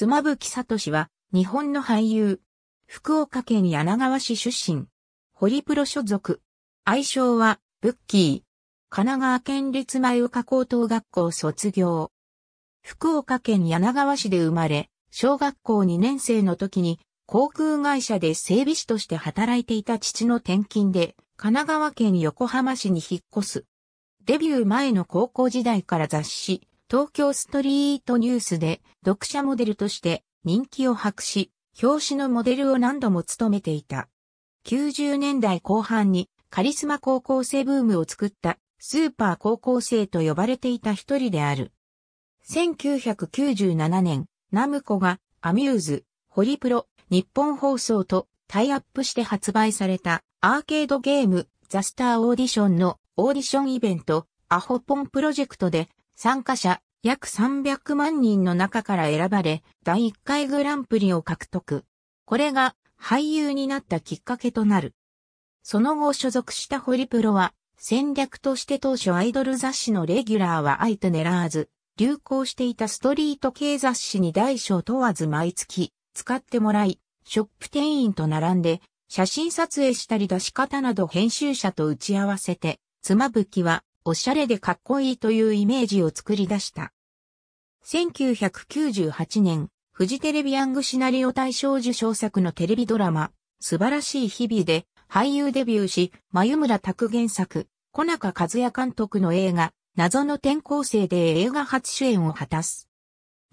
妻夫木聡は、日本の俳優。福岡県柳川市出身。ホリプロ所属。愛称は、ブッキー。神奈川県立前岡高等学校卒業。福岡県柳川市で生まれ、小学校2年生の時に航空会社で整備士として働いていた父の転勤で、神奈川県横浜市に引っ越す。デビュー前の高校時代から雑誌、東京ストリートニュースで読者モデルとして人気を博し、表紙のモデルを何度も務めていた。90年代後半にカリスマ高校生ブームを作ったスーパー高校生と呼ばれていた一人である。1997年、ナムコがアミューズ、ホリプロ、日本放送とタイアップして発売されたアーケードゲームザスターオーディションのオーディションイベントアホポンプロジェクトで参加者約300万人の中から選ばれ、第1回グランプリを獲得。これが俳優になったきっかけとなる。その後所属したホリプロは、戦略として当初アイドル雑誌のレギュラーはあえて狙わず、流行していたストリート系雑誌に大小問わず毎月使ってもらい、ショップ店員と並んで写真撮影したり出し方など編集者と打ち合わせて、妻夫きはおしゃれでかっこいいというイメージを作り出した。1998年、フジテレビヤングシナリオ大賞受賞作のテレビドラマ、素晴らしい日々で俳優デビューし、眉村拓原作、小中和也監督の映画、謎の転校生で映画初主演を果たす。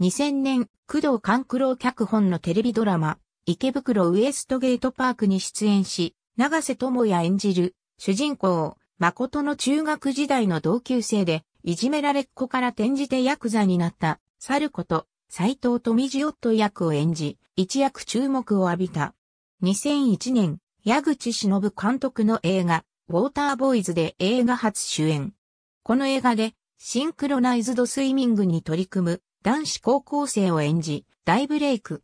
2000年、工藤官九郎脚本のテレビドラマ、池袋ウエストゲートパークに出演し、長瀬智也演じる、主人公、誠の中学時代の同級生で、いじめられっ子から転じてヤクザになった、サルこと、斎藤富士夫役を演じ、一躍注目を浴びた。2001年、矢口忍監督の映画、ウォーターボーイズで映画初主演。この映画で、シンクロナイズドスイミングに取り組む男子高校生を演じ、大ブレイク。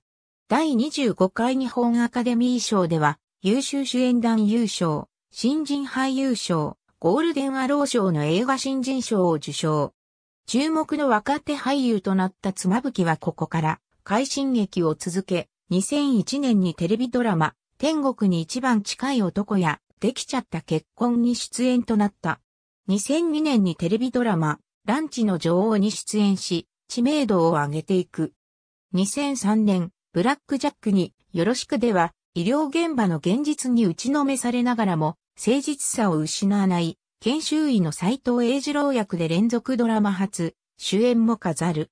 第25回日本アカデミー賞では、優秀主演団優勝、新人俳優賞、ゴールデンアロー賞の映画新人賞を受賞。注目の若手俳優となった妻夫木はここから快進撃を続け、2001年にテレビドラマ、天国に一番近い男や、できちゃった結婚に出演となった。2002年にテレビドラマ、ランチの女王に出演し、知名度を上げていく。2003年、ブラックジャックに、よろしくでは、医療現場の現実に打ちのめされながらも、誠実さを失わない、研修医の斎藤栄二郎役で連続ドラマ初、主演も飾る。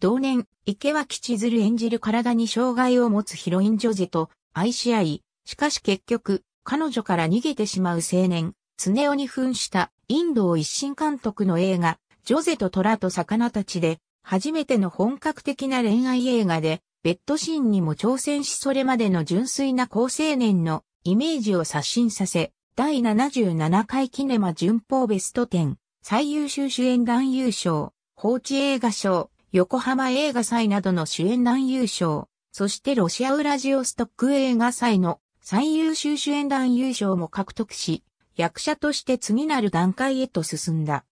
同年、池脇千鶴演じる体に障害を持つヒロインジョゼと愛し合い、しかし結局、彼女から逃げてしまう青年、常男に扮したインドを一新監督の映画、ジョゼと虎と魚たちで、初めての本格的な恋愛映画で、ベッドシーンにも挑戦しそれまでの純粋な高青年のイメージを刷新させ、第77回キネマ巡報ベスト10、最優秀主演男優賞、放置映画賞、横浜映画祭などの主演男優賞、そしてロシアウラジオストック映画祭の最優秀主演男優賞も獲得し、役者として次なる段階へと進んだ。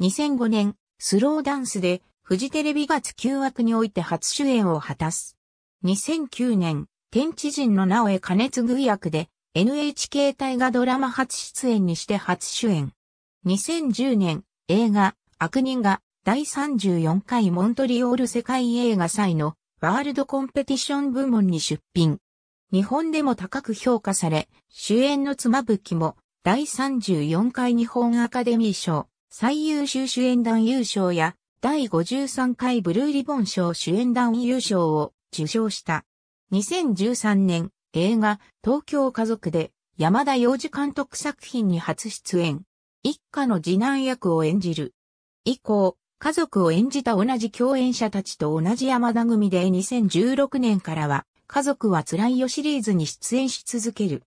2005年、スローダンスで、フジテレビ月9枠において初主演を果たす。2009年、天地人の直江兼継役で、NHK 大河ドラマ初出演にして初主演。2010年、映画、悪人が第34回モントリオール世界映画祭のワールドコンペティション部門に出品。日本でも高く評価され、主演の妻夫木も第34回日本アカデミー賞最優秀主演男優賞や第53回ブルーリボン賞主演男優賞を受賞した。2013年、映画、東京家族で、山田洋次監督作品に初出演。一家の次男役を演じる。以降、家族を演じた同じ共演者たちと同じ山田組で2016年からは、家族は辛いよシリーズに出演し続ける。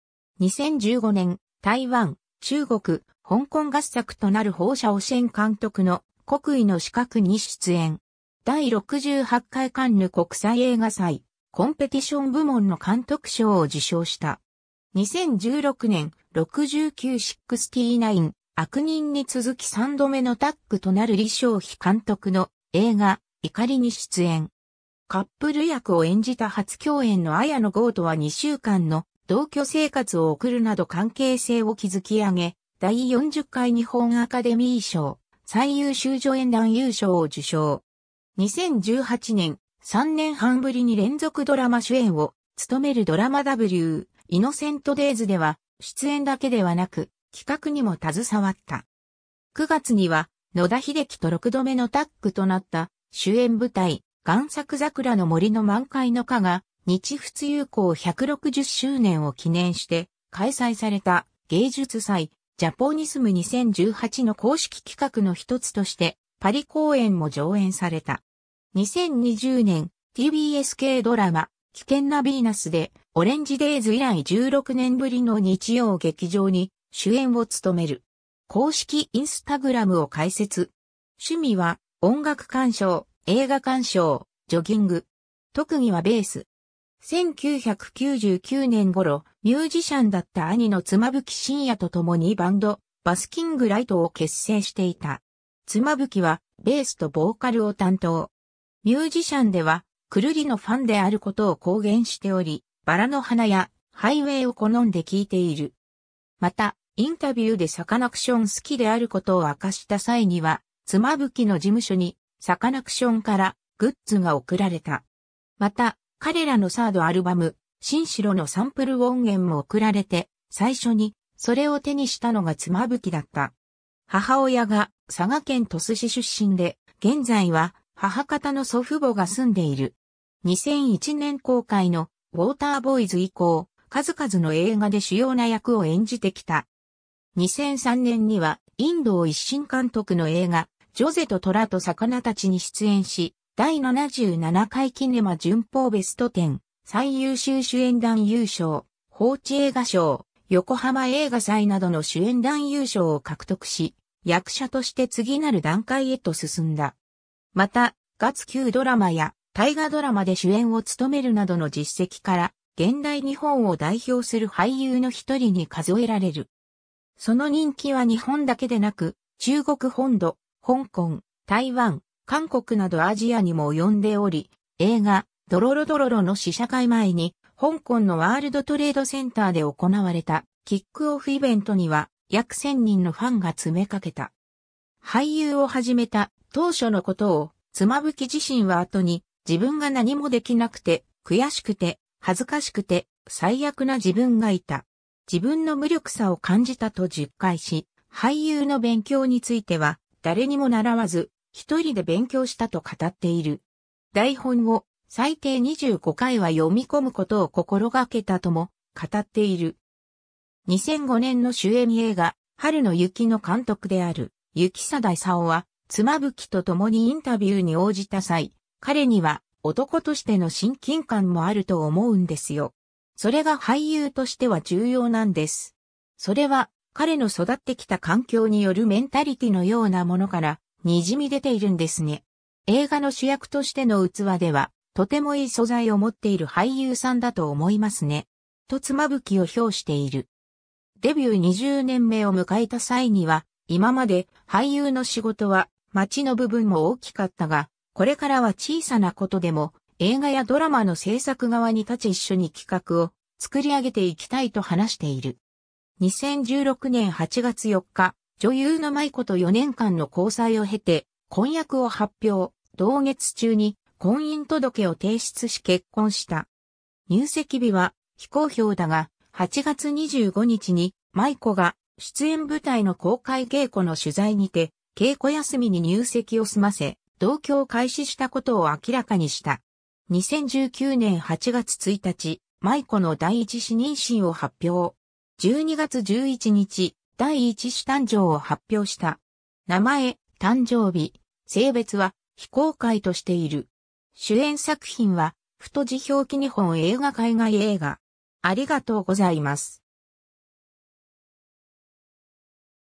2015年、台湾、中国、香港合作となる放射汚染監督の国威の資格に出演。第68回カンヌ国際映画祭、コンペティション部門の監督賞を受賞した。2016年6969悪人に続き3度目のタッグとなる李尚飛監督の映画怒りに出演。カップル役を演じた初共演の綾野剛とは2週間の同居生活を送るなど関係性を築き上げ、第40回日本アカデミー賞最優秀助演男優賞を受賞。2018年3年半ぶりに連続ドラマ主演を務めるドラマ W、イノセントデイズでは、出演だけではなく、企画にも携わった。9月には、野田秀樹と6度目のタッグとなった主演舞台、岩作桜の森の満開の花が、日仏友好160周年を記念して開催された芸術祭、ジャポニスム2018の公式企画の一つとして、パリ公演も上演された。2020年 TBS 系ドラマ危険なヴィーナスでオレンジデイズ以来16年ぶりの日曜劇場に主演を務める。公式インスタグラムを開設。趣味は音楽鑑賞、映画鑑賞、ジョギング。特技はベース。1999年頃、ミュージシャンだった兄の妻吹深也と共にバンド、バスキングライトを結成していた。妻吹はベースとボーカルを担当。ミュージシャンでは、くるりのファンであることを公言しており、バラの花やハイウェイを好んで聴いている。また、インタビューでサカナクション好きであることを明かした際には、妻吹きの事務所にサカナクションからグッズが送られた。また、彼らのサードアルバム、新城のサンプル音源も送られて、最初にそれを手にしたのが妻吹きだった。母親が佐賀県鳥栖市出身で、現在は母方の祖父母が住んでいる。2001年公開のウォーターボーイズ以降、数々の映画で主要な役を演じてきた。2003年には、インドを一新監督の映画、ジョゼと虎と魚たちに出演し、第77回キネマ巡報ベスト10、最優秀主演団優勝、放置映画賞、横浜映画祭などの主演団優勝を獲得し、役者として次なる段階へと進んだ。また、月級ドラマや大河ドラマで主演を務めるなどの実績から、現代日本を代表する俳優の一人に数えられる。その人気は日本だけでなく、中国本土、香港、台湾、韓国などアジアにも及んでおり、映画、ドロロドロロの試写会前に、香港のワールドトレードセンターで行われたキックオフイベントには約1000人のファンが詰めかけた。俳優を始めた当初のことを、妻夫木自身は後に、自分が何もできなくて、悔しくて、恥ずかしくて、最悪な自分がいた。自分の無力さを感じたと実感し、俳優の勉強については、誰にも習わず、一人で勉強したと語っている。台本を最低25回は読み込むことを心がけたとも語っている。2005年の主演映画、春の雪の監督である、雪貞勲は、妻夫木と共にインタビューに応じた際、彼には男としての親近感もあると思うんですよ。それが俳優としては重要なんです。それは彼の育ってきた環境によるメンタリティのようなものから滲み出ているんですね。映画の主役としての器では、とてもいい素材を持っている俳優さんだと思いますね。と妻夫木を評している。デビュー20年目を迎えた際には、今まで俳優の仕事は街の部分も大きかったが、これからは小さなことでも映画やドラマの制作側に立ち一緒に企画を作り上げていきたいと話している。2016年8月4日、女優の舞子と4年間の交際を経て、婚約を発表、同月中に婚姻届を提出し結婚した。入籍日は非公表だが、8月25日に舞子が出演舞台の公開稽古の取材にて、稽古休みに入籍を済ませ、同居を開始したことを明らかにした。2019年8月1日、舞子の第一子妊娠を発表。12月11日、第一子誕生を発表した。名前、誕生日、性別は非公開としている。主演作品は、太字表記日本映画海外映画。ありがとうございます。